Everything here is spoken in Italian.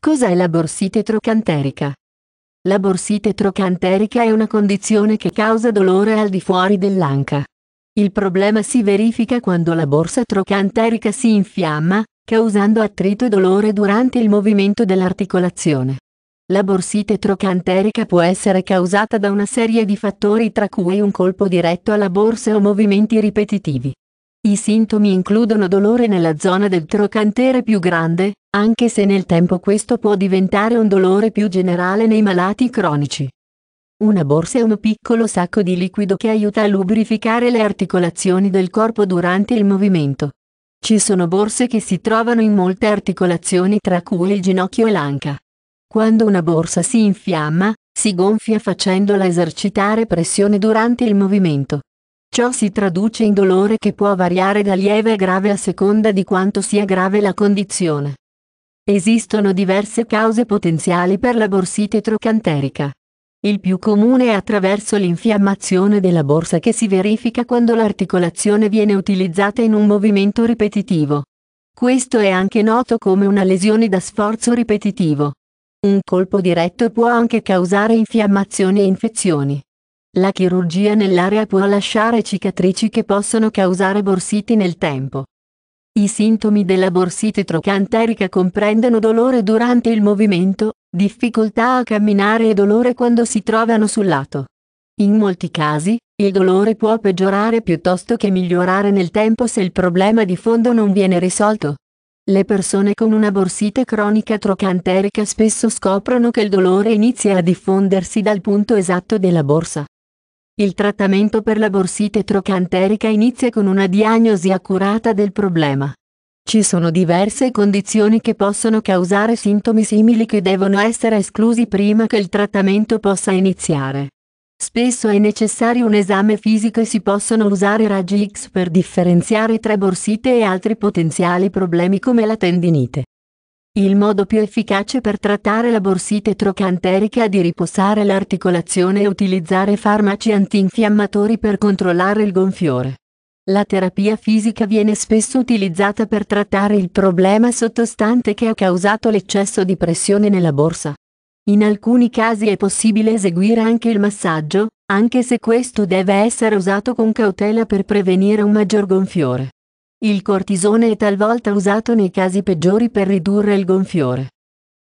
Cos'è la borsite trocanterica? La borsite trocanterica è una condizione che causa dolore al di fuori dell'anca. Il problema si verifica quando la borsa trocanterica si infiamma, causando attrito e dolore durante il movimento dell'articolazione. La borsite trocanterica può essere causata da una serie di fattori tra cui un colpo diretto alla borsa o movimenti ripetitivi. I sintomi includono dolore nella zona del trocantere più grande, anche se nel tempo questo può diventare un dolore più generale nei malati cronici. Una borsa è un piccolo sacco di liquido che aiuta a lubrificare le articolazioni del corpo durante il movimento. Ci sono borse che si trovano in molte articolazioni tra cui il ginocchio e l'anca. Quando una borsa si infiamma, si gonfia facendola esercitare pressione durante il movimento. Ciò si traduce in dolore che può variare da lieve a grave a seconda di quanto sia grave la condizione. Esistono diverse cause potenziali per la borsite trocanterica. Il più comune è attraverso l'infiammazione della borsa che si verifica quando l'articolazione viene utilizzata in un movimento ripetitivo. Questo è anche noto come una lesione da sforzo ripetitivo. Un colpo diretto può anche causare infiammazioni e infezioni. La chirurgia nell'area può lasciare cicatrici che possono causare borsiti nel tempo. I sintomi della borsite trocanterica comprendono dolore durante il movimento, difficoltà a camminare e dolore quando si trovano sul lato. In molti casi, il dolore può peggiorare piuttosto che migliorare nel tempo se il problema di fondo non viene risolto. Le persone con una borsite cronica trocanterica spesso scoprono che il dolore inizia a diffondersi dal punto esatto della borsa, il trattamento per la borsite trocanterica inizia con una diagnosi accurata del problema. Ci sono diverse condizioni che possono causare sintomi simili che devono essere esclusi prima che il trattamento possa iniziare. Spesso è necessario un esame fisico e si possono usare raggi X per differenziare tra borsite e altri potenziali problemi come la tendinite. Il modo più efficace per trattare la borsite trocanterica è di riposare l'articolazione e utilizzare farmaci antinfiammatori per controllare il gonfiore. La terapia fisica viene spesso utilizzata per trattare il problema sottostante che ha causato l'eccesso di pressione nella borsa. In alcuni casi è possibile eseguire anche il massaggio, anche se questo deve essere usato con cautela per prevenire un maggior gonfiore. Il cortisone è talvolta usato nei casi peggiori per ridurre il gonfiore.